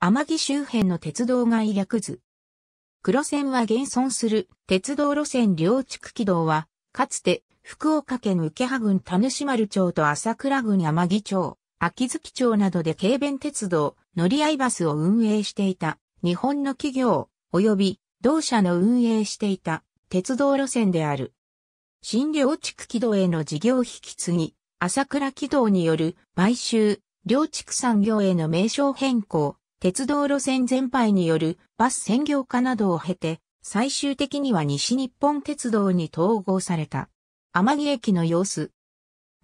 天城周辺の鉄道街略図。黒線は現存する鉄道路線両地区軌道は、かつて福岡県受羽郡田主丸町と朝倉郡天城町、秋月町などで軽便鉄道、乗り合いバスを運営していた日本の企業及び同社の運営していた鉄道路線である。新両地区軌道への事業引き継ぎ、朝倉軌道による買収、両地区産業への名称変更、鉄道路線全廃によるバス専業化などを経て、最終的には西日本鉄道に統合された。天城駅の様子。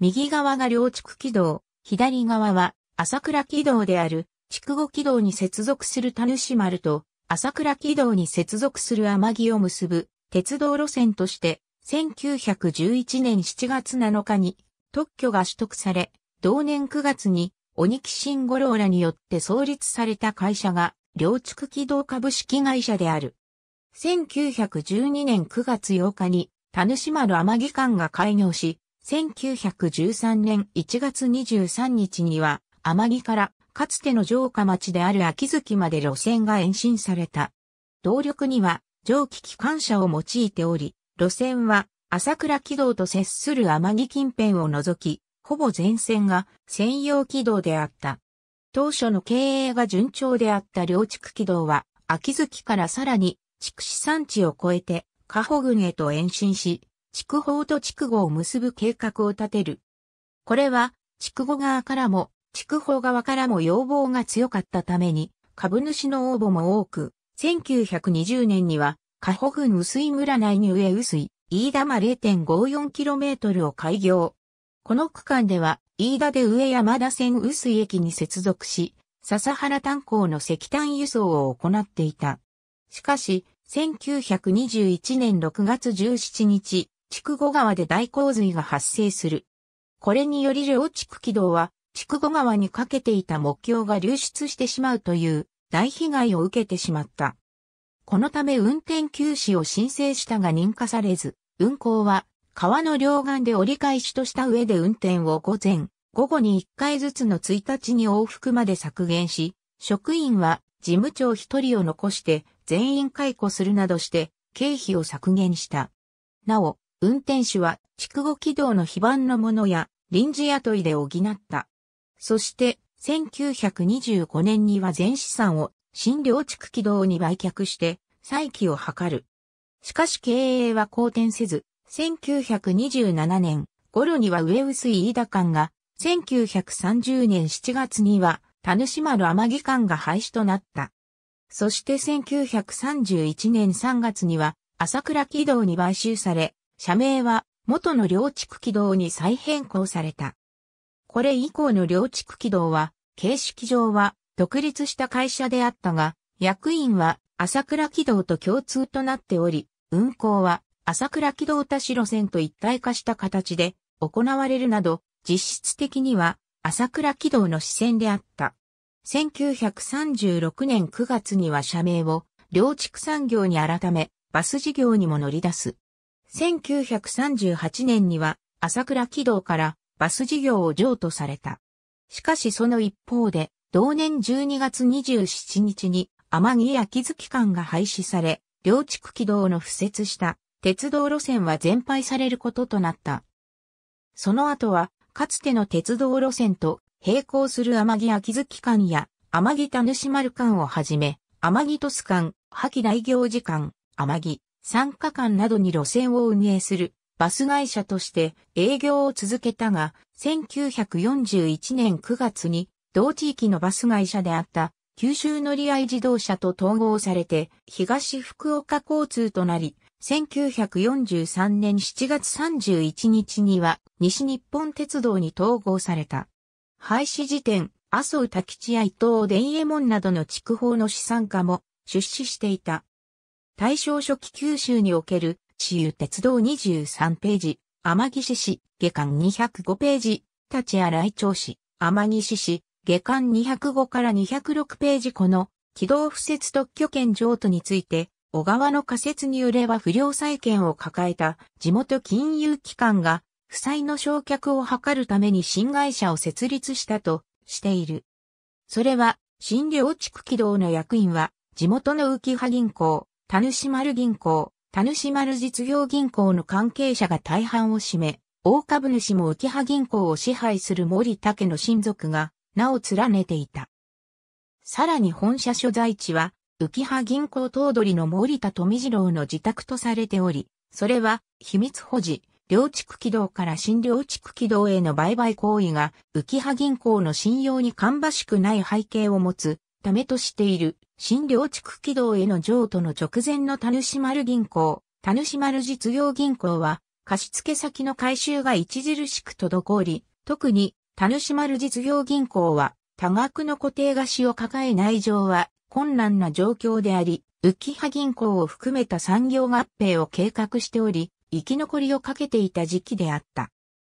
右側が両区軌道、左側は朝倉軌道である筑後軌道に接続する田主丸と朝倉軌道に接続する天城を結ぶ鉄道路線として1911年7月7日に特許が取得され、同年9月に鬼木慎五郎らによって創立された会社が、両築軌道株式会社である。1912年9月8日に、田主丸天城館が開業し、1913年1月23日には、天城から、かつての城下町である秋月まで路線が延伸された。動力には、蒸気機関車を用いており、路線は、朝倉軌道と接する天城近辺を除き、ほぼ全線が専用軌道であった。当初の経営が順調であった両地区軌道は、秋月からさらに、筑紫山地を越えて、加保郡へと延伸し、筑豊と筑後を結ぶ計画を立てる。これは、筑後側からも、筑豊側からも要望が強かったために、株主の応募も多く、1920年には、加保郡薄井村内に上薄井、飯玉 0.54km を開業。この区間では、飯田で上山田線薄井駅に接続し、笹原炭鉱の石炭輸送を行っていた。しかし、1921年6月17日、筑後川で大洪水が発生する。これにより両地区軌道は、筑後川にかけていた目標が流出してしまうという大被害を受けてしまった。このため運転休止を申請したが認可されず、運行は川の両岸で折り返しとした上で運転を午前、午後に1回ずつの1日に往復まで削減し、職員は事務長1人を残して全員解雇するなどして経費を削減した。なお、運転手は筑後軌道の非番のものや臨時雇いで補った。そして、1925年には全資産を新領地区軌道に売却して再起を図る。しかし経営は好転せず、1927年頃には上薄井飯田館が、1930年7月には、田主丸天城館が廃止となった。そして1931年3月には、朝倉軌道に買収され、社名は元の両地区軌道に再変更された。これ以降の両地区軌道は、形式上は独立した会社であったが、役員は朝倉軌道と共通となっており、運行は朝倉機動田路線と一体化した形で行われるなど、実質的には朝倉機動の支線であった。1936年9月には社名を、両畜産業に改め、バス事業にも乗り出す。1938年には、朝倉軌道からバス事業を譲渡された。しかしその一方で、同年12月27日に、天城木月間が廃止され、両地区軌道の付設した鉄道路線は全廃されることとなった。その後は、かつての鉄道路線と並行する天城秋月間や天城田主丸間をはじめ、天城都市間、萩大行事間、天城、参加間などに路線を運営するバス会社として営業を続けたが、1941年9月に同地域のバス会社であった九州乗り合い自動車と統合されて東福岡交通となり、1943年7月31日には西日本鉄道に統合された。廃止時点、麻生滝地や伊藤伝右衛門などの地区法の資産家も出資していた。大正初期九州における、地有鉄道23ページ、天岸市、下巻205ページ、立新井町市、天岸市、下巻205から206ページこの、軌道敷設特許権譲渡について、小川の仮説によれば不良債権を抱えた地元金融機関が負債の償却を図るために新会社を設立したとしている。それは新領地区軌道の役員は地元の浮羽銀行、田主丸銀行、田主丸実業銀行の関係者が大半を占め、大株主も浮羽銀行を支配する森竹の親族が名を連ねていた。さらに本社所在地は浮羽銀行頭取の森田富次郎の自宅とされており、それは秘密保持、両地区軌道から新両地区軌道への売買行為が浮羽銀行の信用に芳しくない背景を持つためとしている新両地区軌道への譲渡の直前の田主丸銀行、田主丸実業銀行は貸付先の回収が著しく滞り、特に田主丸実業銀行は多額の固定貸しを抱え内情は困難な状況であり、浮葉銀行を含めた産業合併を計画しており、生き残りをかけていた時期であった。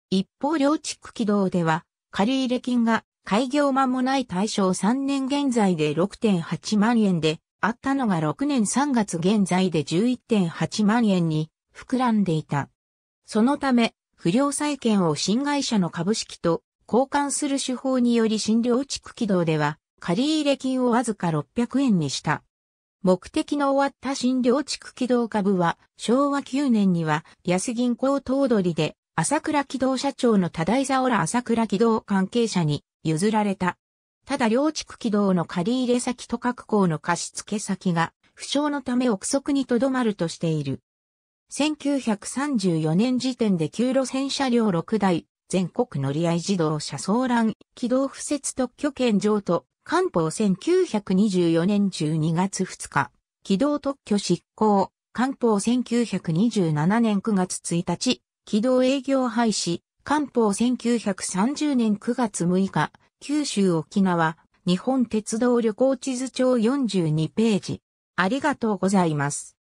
一方両地区軌道では、借入金が開業間もない対象3年現在で6.8万円で、あったのが6年3月現在で11.8万円に膨らんでいた。そのため、不良債権を新会社の株式と交換する手法により診療地区軌道では、借入金をわずか600円にした。目的の終わった新領地区軌道株は昭和9年には安銀行頭取で朝倉軌道社長の多大沢ら朝倉軌道関係者に譲られた。ただ領地区軌道の借入先と各校の貸付先が不詳のため憶測にとどまるとしている。1934年時点で旧路線車両6台、全国乗合自動車騒乱、軌道不設特許権譲渡、官報1924年12月2日、軌動特許執行、官報1927年9月1日、軌動営業廃止、官報1930年9月6日、九州沖縄、日本鉄道旅行地図帳42ページ。ありがとうございます。